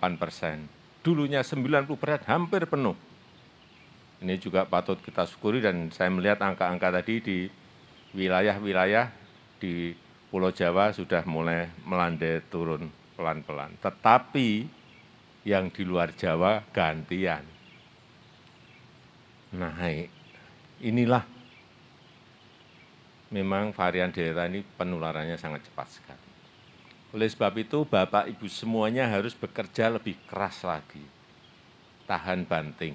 persen. Dulunya 90 persen, hampir penuh. Ini juga patut kita syukuri dan saya melihat angka-angka tadi di wilayah-wilayah di Pulau Jawa sudah mulai melandai turun pelan-pelan. Tetapi yang di luar Jawa gantian naik. Inilah memang varian Delta ini penularannya sangat cepat sekali. Oleh sebab itu Bapak Ibu semuanya harus bekerja lebih keras lagi. Tahan banting.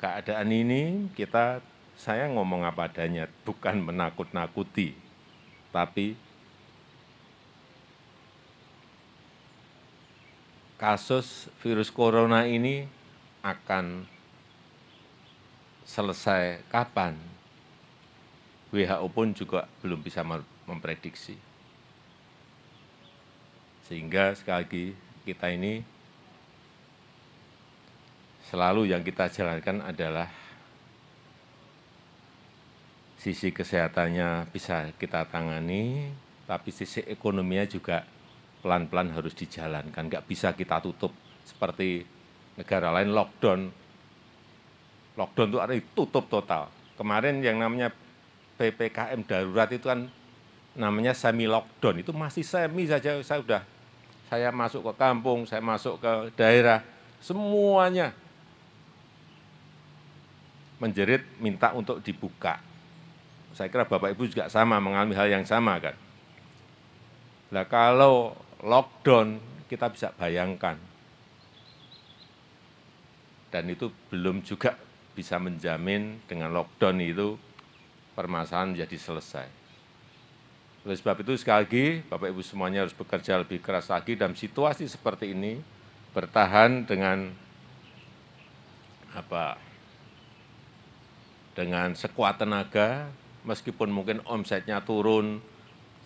Keadaan ini kita saya ngomong apa adanya, bukan menakut-nakuti, tapi kasus virus corona ini akan selesai kapan? WHO pun juga belum bisa memprediksi. Sehingga sekali lagi kita ini selalu yang kita jalankan adalah sisi kesehatannya bisa kita tangani, tapi sisi ekonominya juga pelan-pelan harus dijalankan, nggak bisa kita tutup seperti negara lain lockdown. Lockdown itu artinya tutup total. Kemarin yang namanya PPKM darurat itu kan namanya semi lockdown itu masih semi saja saya sudah saya masuk ke kampung, saya masuk ke daerah, semuanya menjerit minta untuk dibuka. Saya kira Bapak Ibu juga sama mengalami hal yang sama kan. Nah kalau lockdown kita bisa bayangkan dan itu belum juga bisa menjamin dengan lockdown itu permasalahan menjadi selesai. Oleh sebab itu sekali lagi Bapak Ibu semuanya harus bekerja lebih keras lagi dalam situasi seperti ini, bertahan dengan apa dengan sekuat tenaga meskipun mungkin omsetnya turun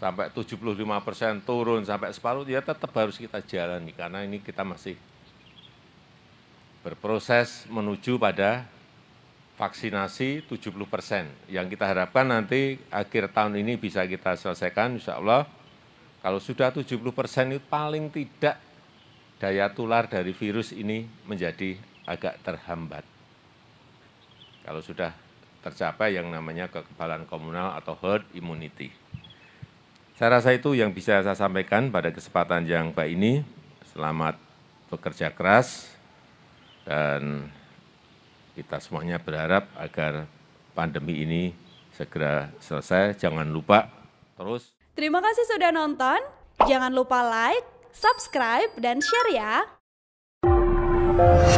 sampai 75 persen turun sampai separuh ya tetap harus kita jalani karena ini kita masih berproses menuju pada vaksinasi 70 persen. Yang kita harapkan nanti akhir tahun ini bisa kita selesaikan, insya Allah. Kalau sudah 70 persen itu paling tidak daya tular dari virus ini menjadi agak terhambat. Kalau sudah tercapai yang namanya kekebalan komunal atau herd immunity. Saya rasa itu yang bisa saya sampaikan pada kesempatan yang baik ini. Selamat bekerja keras dan kita semuanya berharap agar pandemi ini segera selesai. Jangan lupa terus. Terima kasih sudah nonton. Jangan lupa like, subscribe, dan share ya.